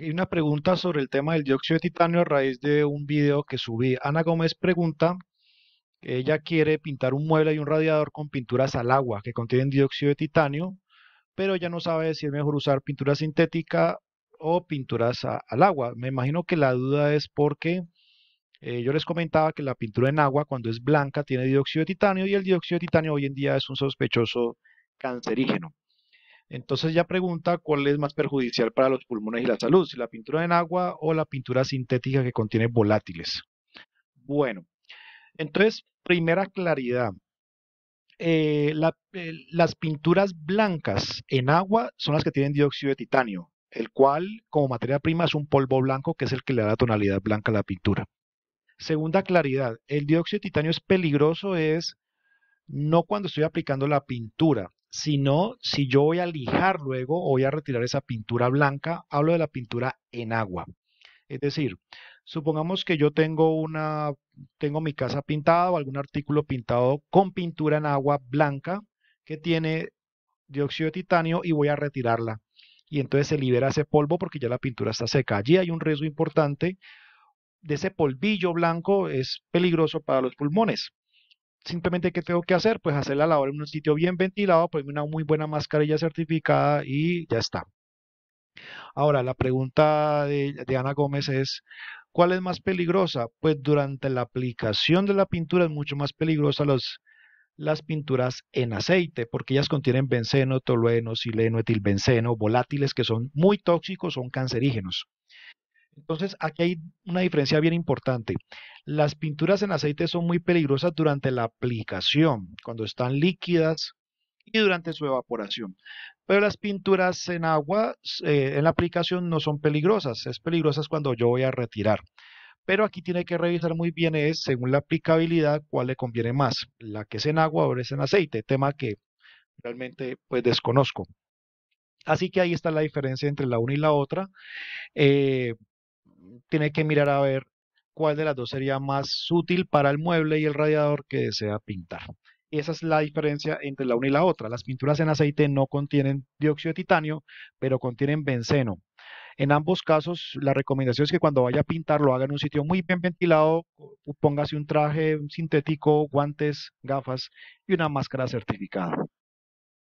hay una pregunta sobre el tema del dióxido de titanio a raíz de un video que subí. Ana Gómez pregunta que ella quiere pintar un mueble y un radiador con pinturas al agua que contienen dióxido de titanio, pero ella no sabe si es mejor usar pintura sintética o pinturas al agua. Me imagino que la duda es porque eh, yo les comentaba que la pintura en agua cuando es blanca tiene dióxido de titanio y el dióxido de titanio hoy en día es un sospechoso cancerígeno. Entonces ya pregunta cuál es más perjudicial para los pulmones y la salud, si la pintura en agua o la pintura sintética que contiene volátiles. Bueno, entonces, primera claridad. Eh, eh, las pinturas blancas en agua son las que tienen dióxido de titanio, el cual como materia prima es un polvo blanco que es el que le da la tonalidad blanca a la pintura. Segunda claridad, el dióxido de titanio es peligroso es no cuando estoy aplicando la pintura, sino si yo voy a lijar luego, voy a retirar esa pintura blanca, hablo de la pintura en agua. Es decir, supongamos que yo tengo una, tengo mi casa pintada o algún artículo pintado con pintura en agua blanca que tiene dióxido de titanio y voy a retirarla. Y entonces se libera ese polvo porque ya la pintura está seca. Allí hay un riesgo importante de ese polvillo blanco, es peligroso para los pulmones simplemente qué tengo que hacer, pues hacer la labor en un sitio bien ventilado, ponerme una muy buena mascarilla certificada y ya está. Ahora, la pregunta de, Ana Gómez es, ¿cuál es más peligrosa? Pues durante la aplicación de la pintura es mucho más peligrosa los, las pinturas en aceite, porque ellas contienen benceno, tolueno, sileno, etilbenceno, volátiles que son muy tóxicos, son cancerígenos. Entonces, aquí hay una diferencia bien importante. Las pinturas en aceite son muy peligrosas durante la aplicación, cuando están líquidas y durante su evaporación. Pero las pinturas en agua, eh, en la aplicación, no son peligrosas. Es peligrosas cuando yo voy a retirar. Pero aquí tiene que revisar muy bien es, según la aplicabilidad, cuál le conviene más. La que es en agua o es en aceite, tema que realmente pues desconozco. Así que ahí está la diferencia entre la una y la otra. Eh, tiene que mirar a ver cuál de las dos sería más útil para el mueble y el radiador que desea pintar. Esa es la diferencia entre la una y la otra. Las pinturas en aceite no contienen dióxido de titanio, pero contienen benceno. En ambos casos, la recomendación es que cuando vaya a pintar lo haga en un sitio muy bien ventilado, póngase un traje sintético, guantes, gafas y una máscara certificada.